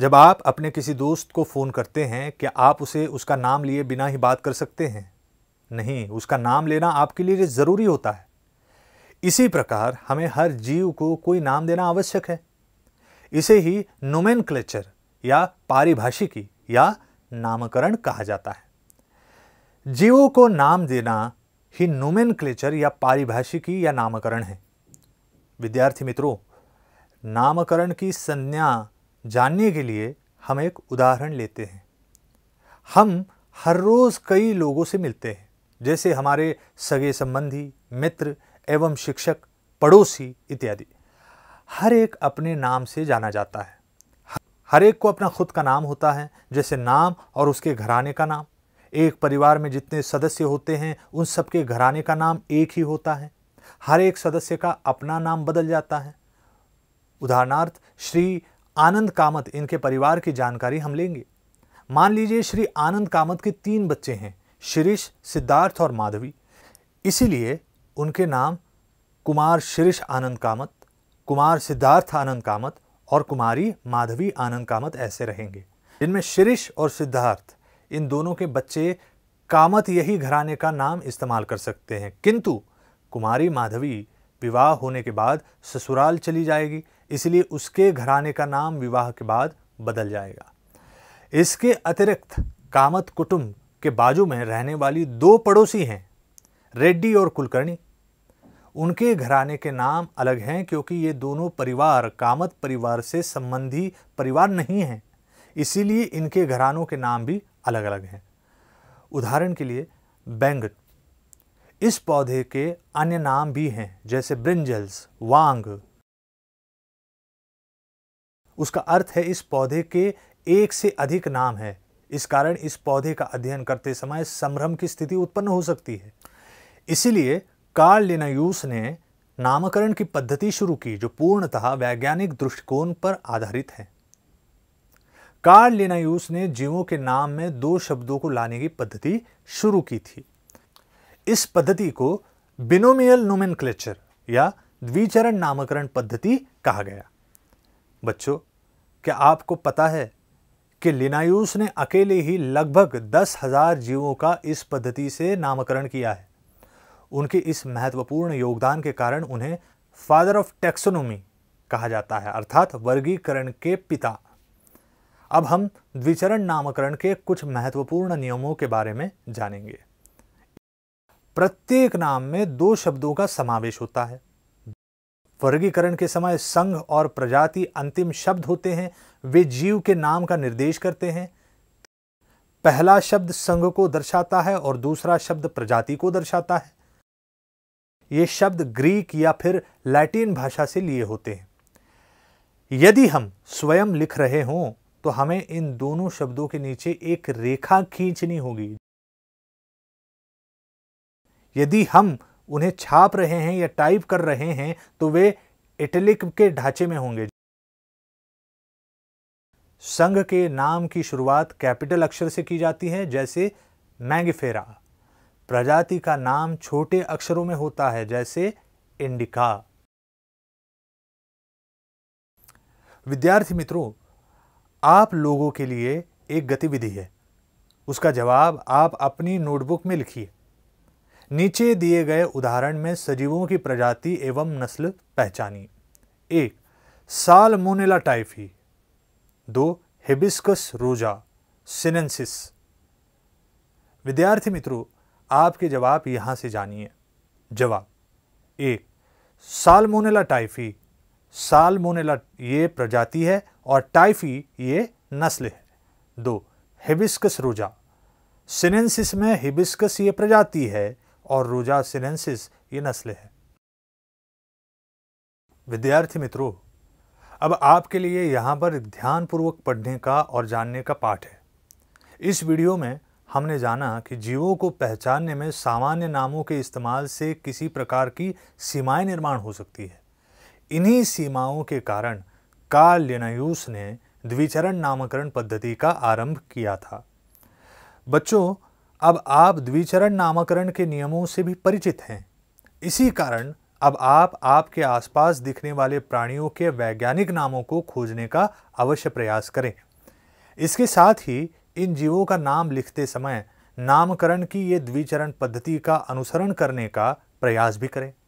जब आप अपने किसी दोस्त को फ़ोन करते हैं क्या आप उसे उसका नाम लिए बिना ही बात कर सकते हैं नहीं उसका नाम लेना आपके लिए ज़रूरी होता है इसी प्रकार हमें हर जीव को कोई नाम देना आवश्यक है इसे ही नोमेन या पारिभाषिकी या नामकरण कहा जाता है जीवों को नाम देना ही नोमेन या पारिभाषिकी या नामकरण है विद्यार्थी मित्रों नामकरण की संज्ञा जानने के लिए हम एक उदाहरण लेते हैं हम हर रोज़ कई लोगों से मिलते हैं जैसे हमारे सगे संबंधी मित्र एवं शिक्षक पड़ोसी इत्यादि हर एक अपने नाम से जाना जाता है हर एक को अपना खुद का नाम होता है जैसे नाम और उसके घराने का नाम एक परिवार में जितने सदस्य होते हैं उन सबके घराने का नाम एक ही होता है हर एक सदस्य का अपना नाम बदल जाता है उदाहरणार्थ श्री आनंद कामत इनके परिवार की जानकारी हम लेंगे मान लीजिए श्री आनंद कामत के तीन बच्चे हैं शिरीष सिद्धार्थ और माधवी इसीलिए उनके नाम कुमार शिरीष आनंद कामत कुमार सिद्धार्थ आनंद कामत और कुमारी माधवी आनंद कामत ऐसे रहेंगे जिनमें शिरीष और सिद्धार्थ इन दोनों के बच्चे कामत यही घराने का नाम इस्तेमाल कर सकते हैं किंतु कुमारी माधवी विवाह होने के बाद ससुराल चली जाएगी इसलिए उसके घराने का नाम विवाह के बाद बदल जाएगा इसके अतिरिक्त कामत कुटुंब के बाजू में रहने वाली दो पड़ोसी हैं रेड्डी और कुलकर्णी उनके घराने के नाम अलग हैं क्योंकि ये दोनों परिवार कामत परिवार से संबंधी परिवार नहीं हैं इसीलिए इनके घरानों के नाम भी अलग अलग हैं उदाहरण के लिए बैंगट इस पौधे के अन्य नाम भी हैं जैसे ब्रिंजल्स वांग उसका अर्थ है इस पौधे के एक से अधिक नाम है इस कारण इस पौधे का अध्ययन करते समय संभ्रम की स्थिति उत्पन्न हो सकती है इसीलिए कार्ल लिनायूस ने नामकरण की पद्धति शुरू की जो पूर्णतः वैज्ञानिक दृष्टिकोण पर आधारित है कार्ल लिनायूस ने जीवों के नाम में दो शब्दों को लाने की पद्धति शुरू की थी इस पद्धति को बिनोमियल नोमिन या द्विचरण नामकरण पद्धति कहा गया बच्चों क्या आपको पता है कि लिनायूस ने अकेले ही लगभग दस हजार जीवों का इस पद्धति से नामकरण किया है उनके इस महत्वपूर्ण योगदान के कारण उन्हें फादर ऑफ टेक्सोनोमी कहा जाता है अर्थात वर्गीकरण के पिता अब हम द्विचरण नामकरण के कुछ महत्वपूर्ण नियमों के बारे में जानेंगे प्रत्येक नाम में दो शब्दों का समावेश होता है वर्गीकरण के समय संघ और प्रजाति अंतिम शब्द होते हैं वे जीव के नाम का निर्देश करते हैं पहला शब्द संघ को दर्शाता है और दूसरा शब्द प्रजाति को दर्शाता है ये शब्द ग्रीक या फिर लैटिन भाषा से लिए होते हैं यदि हम स्वयं लिख रहे हों तो हमें इन दोनों शब्दों के नीचे एक रेखा खींचनी होगी यदि हम उन्हें छाप रहे हैं या टाइप कर रहे हैं तो वे इटलिक के ढांचे में होंगे संघ के नाम की शुरुआत कैपिटल अक्षर से की जाती है जैसे मैंगफेरा प्रजाति का नाम छोटे अक्षरों में होता है जैसे इंडिका विद्यार्थी मित्रों आप लोगों के लिए एक गतिविधि है उसका जवाब आप अपनी नोटबुक में लिखिए नीचे दिए गए उदाहरण में सजीवों की प्रजाति एवं नस्ल पहचानी एक मोनेला टाइफी दो हिबिस्कस रोजा सिनेंसिस विद्यार्थी मित्रों आपके जवाब यहां से जानिए जवाब एक सालमोनेला टाइफी सालमोनेला ये प्रजाति है और टाइफी ये नस्ल है दो हिबिस्कस रोजा सिनेंसिस में हिबिस्कस ये प्रजाति है और रोजा सिनेंसिस ये नस्लें हैं विद्यार्थी मित्रों अब आपके लिए यहाँ पर ध्यानपूर्वक पढ़ने का और जानने का पाठ है इस वीडियो में हमने जाना कि जीवों को पहचानने में सामान्य नामों के इस्तेमाल से किसी प्रकार की सीमाएं निर्माण हो सकती है इन्हीं सीमाओं के कारण कार्ल लेनायूस ने द्विचरण नामकरण पद्धति का आरंभ किया था बच्चों अब आप द्विचरण नामकरण के नियमों से भी परिचित हैं इसी कारण अब आप आपके आसपास दिखने वाले प्राणियों के वैज्ञानिक नामों को खोजने का अवश्य प्रयास करें इसके साथ ही इन जीवों का नाम लिखते समय नामकरण की ये द्विचरण पद्धति का अनुसरण करने का प्रयास भी करें